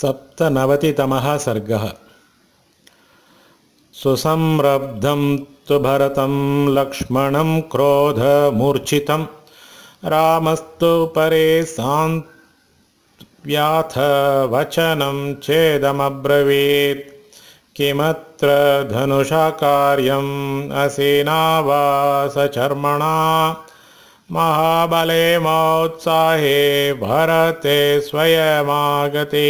सप्तनवतितमः सर्गः सुसंरब्धं तु भरतं लक्ष्मणं क्रोधमूर्च्छितम् रामस्तु परे सान्व्याथवचनं चेदमब्रवीत् किमत्र धनुषा कार्यम् असेनावासचर्मणा महाबले मोत्साहे भरते स्वयमागते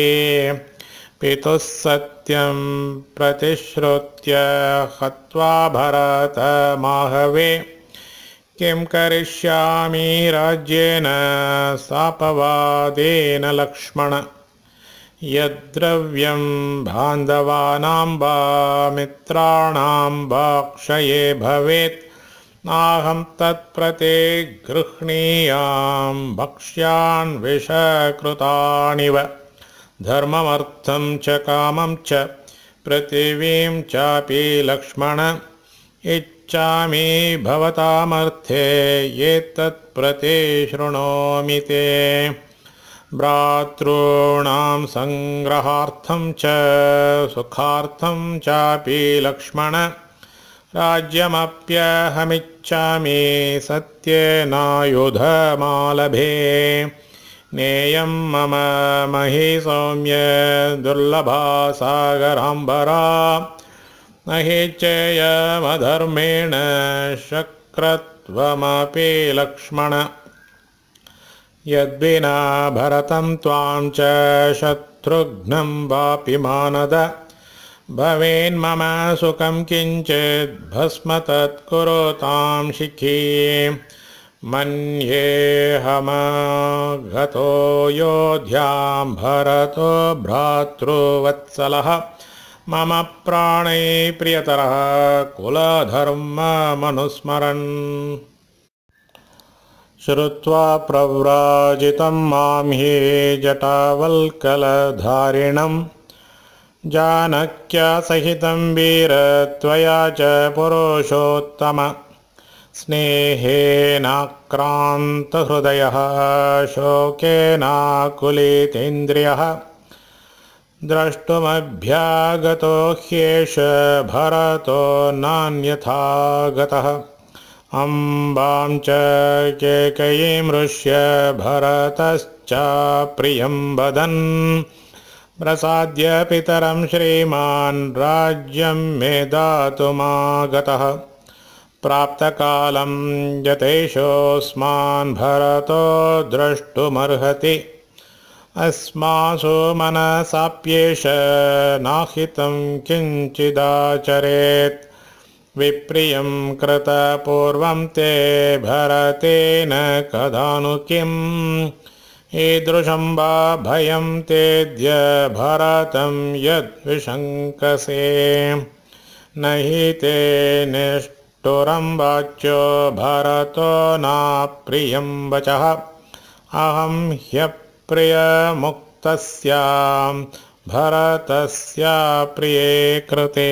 पितुः सत्यं प्रतिश्रुत्य हत्वा भरत माहवे किं करिष्यामि राज्येन सापवादेन लक्ष्मण यद्द्रव्यं बान्धवानां वा वा क्षये भवेत् नाहं तत्प्रति गृह्णीयाम् भक्ष्यान्विषकृतानिव धर्ममर्थं च कामं च पृथिवीं चापि लक्ष्मण इच्छामि भवतामर्थे ये तत्प्रति शृणोमि ते भ्रातॄणां सङ्ग्रहार्थं च सुखार्थं चापि लक्ष्मण राज्यमप्यहमिच्छामि सत्येनायुधमालभे नेयं मम महि सौम्यदुर्लभासागराम्बरा न हि चेयमधर्मेण शक्रत्वमपि लक्ष्मण यद्विना भरतं त्वां च शत्रुघ्नं वापि मानद भवेन्मम सुखं किञ्चिद्भस्मतत्कुरुतां शिखी मन्येऽहमागतो योध्यां भरतो भ्रातृवत्सलः मम प्राणै प्रियतरः कुलधर्ममनुस्मरन् श्रुत्वा प्रव्राजितं मां हि जटावल्कलधारिणम् जानक्यसहितं वीर त्वया च पुरुषोत्तम स्नेहेनाक्रान्तहृदयः शोकेनाकुलितेन्द्रियः द्रष्टुमभ्यागतो ह्येष भरतो नान्यथा गतः अम्बाम् च केकयीमृष्य भरतश्च प्रियं वदन् प्रसाद्य पितरं श्रीमान् राज्यं मे दातुमागतः प्राप्तकालं यतेषोऽस्मान् भरतो द्रष्टुमर्हति अस्मासु मनसाप्येष नाहितं किञ्चिदाचरेत् विप्रियं कृतपूर्वं ते भरतेन कदानु किम् ईदृशं वा भयं तेद्य भरतं यद्विशङ्कसे न हि ते निष्ठुरं वाच्यो भरतो नाप्रियं वचः अहं ह्यप्रियमुक्तस्यां भरतस्याप्रिये कृते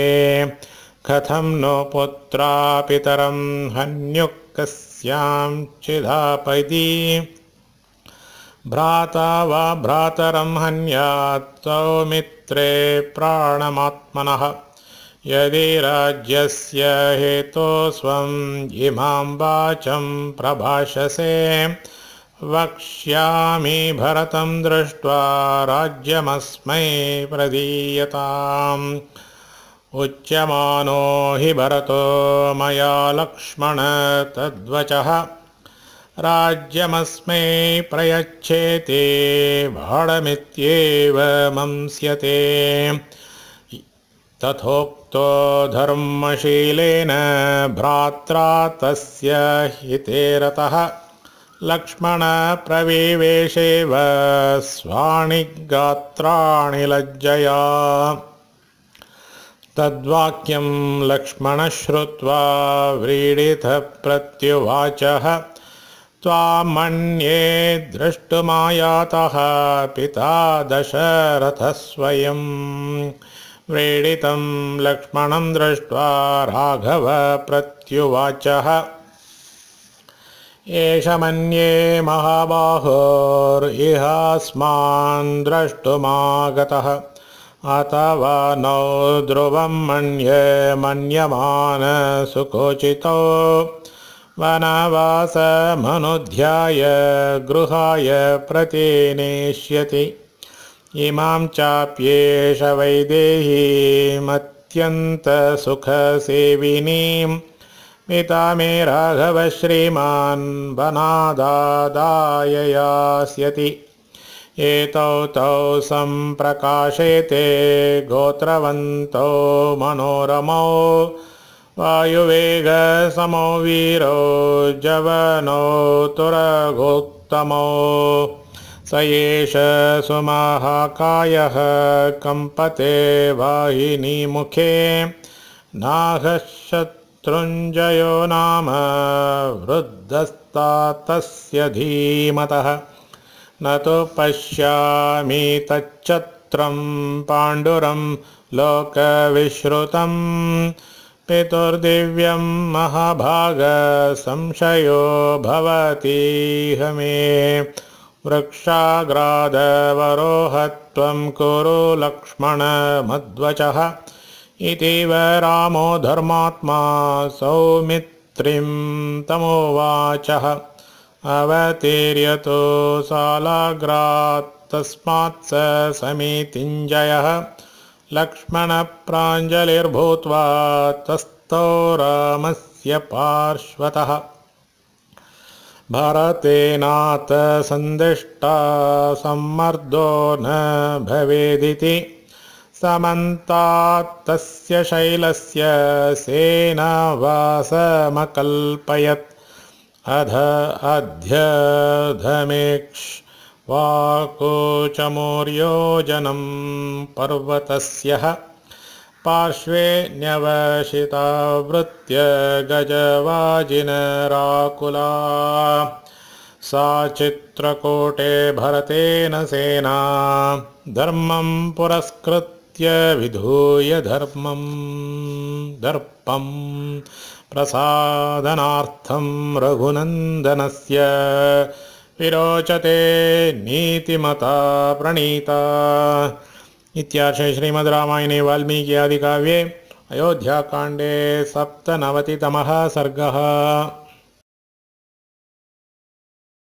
कथं नो पुत्रापितरं हन्युक्तस्यां चिदाप भ्राता वा भ्रातरं हन्यात् सौमित्रे प्राणमात्मनः यदि राज्यस्य स्वं इमां वाचं प्रभाषसे वक्ष्यामि भरतं दृष्ट्वा राज्यमस्मै प्रदीयताम् उच्यमानो हि भरतो मया लक्ष्मण तद्वचः राज्यमस्मै प्रयच्छेते बाढमित्येव मंस्यते तथोक्तो धर्मशीलेन भ्रात्रा तस्य हिते रतः लक्ष्मणप्रविवेशेव स्वाणि गात्राणि लज्जया तद्वाक्यं लक्ष्मणः श्रुत्वा व्रीडितप्रत्युवाचः त्वामन्ये द्रष्टुमायातः पिता दशरथस्वयम् व्रीडितम् लक्ष्मणम् दृष्ट्वा राघवप्रत्युवाचः एष मन्ये महाबाहोरिह अस्मान् द्रष्टुमागतः अथवा नौ ध्रुवम् मन्ये मन्यमानसुकोचितौ वनवासमनुध्याय गृहाय प्रतिनेष्यति इमां चाप्येष वैदेहीमत्यन्तसुखसेविनीं मिता मे राघव श्रीमान् वनादाय यास्यति एतौ तौ सम्प्रकाशेते मनोरमौ वायुवेगसमो वीरो जवनो तुरगोत्तमो स एष सुमहाकायः कम्पते वाहिनीमुखे नागशत्रुञ्जयो नाम वृद्धस्तात्तस्य धीमतः न तु पश्यामि तच्छत्रम् पाण्डुरम् लोकविश्रुतम् पितुर्दिव्यं संशयो भवतीह मे वृक्षाग्राधवरोहत्वं कुरु मध्वचः इतीव रामो धर्मात्मा सौमित्रीं तमोवाचः अवतीर्यतो तस्मात् स समितिञ्जयः लक्ष्मणप्राञ्जलिर्भूत्वा तस्तौ रामस्य पार्श्वतः भरतेनाथ सन्दिष्टा सम्मर्दो न भवेदिति समन्तात्तस्य तस्य शैलस्य सेनावासमकल्पयत् अध अध्यधमेक्ष वाकोचमौर्योजनम् पर्वतस्यः पार्श्वे न्यवशितावृत्य गजवाजिनराकुला सा चित्रकोटे भरतेन सेना पुरस्कृत्य विधूय धर्मं दर्पम् प्रसादनार्थं रघुनन्दनस्य विरोचते नीतिमता प्रणीता इत्याशे श्रीमद् रामायणे वाल्मीकियादिकाव्ये अयोध्याकाण्डे सप्तनवतितमः सर्गः